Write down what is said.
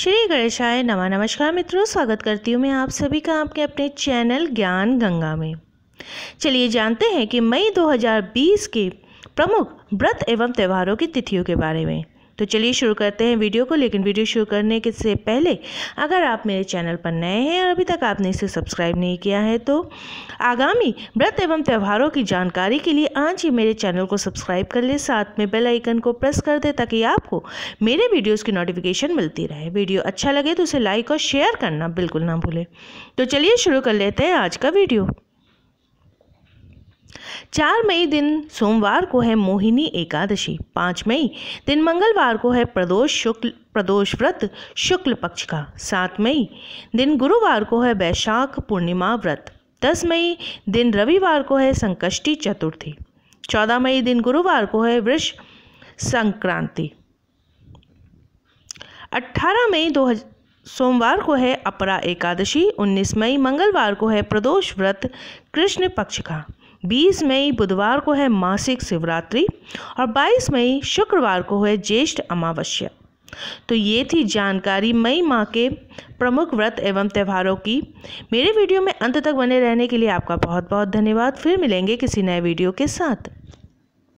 श्री गणेशाय नमा नमस्कार मित्रों स्वागत करती हूँ मैं आप सभी का आपके अपने चैनल ज्ञान गंगा में चलिए जानते हैं कि मई 2020 के प्रमुख व्रत एवं त्योहारों की तिथियों के बारे में तो चलिए शुरू करते हैं वीडियो को लेकिन वीडियो शुरू करने के से पहले अगर आप मेरे चैनल पर नए हैं और अभी तक आपने इसे सब्सक्राइब नहीं किया है तो आगामी व्रत एवं त्यौहारों की जानकारी के लिए आज ही मेरे चैनल को सब्सक्राइब कर ले साथ में बेल आइकन को प्रेस कर दे ताकि आपको मेरे वीडियोज़ की नोटिफिकेशन मिलती रहे वीडियो अच्छा लगे तो उसे लाइक और शेयर करना बिल्कुल ना भूलें तो चलिए शुरू कर लेते हैं आज का वीडियो चार मई दिन सोमवार को है मोहिनी एकादशी पाँच मई दिन मंगलवार को है प्रदोष शुक्ल प्रदोष व्रत शुक्ल पक्ष का सात मई दिन गुरुवार को है वैशाख पूर्णिमा व्रत दस मई दिन रविवार को है संकष्टी चतुर्थी चौदह मई दिन गुरुवार को है वृष संक्रांति अट्ठारह मई दो सोमवार को है अपरा एकादशी उन्नीस मई मंगलवार को है प्रदोष व्रत कृष्ण पक्ष का बीस मई बुधवार को है मासिक शिवरात्रि और बाईस मई शुक्रवार को है ज्येष्ठ अमावस्या तो ये थी जानकारी मई माह के प्रमुख व्रत एवं त्योहारों की मेरे वीडियो में अंत तक बने रहने के लिए आपका बहुत बहुत धन्यवाद फिर मिलेंगे किसी नए वीडियो के साथ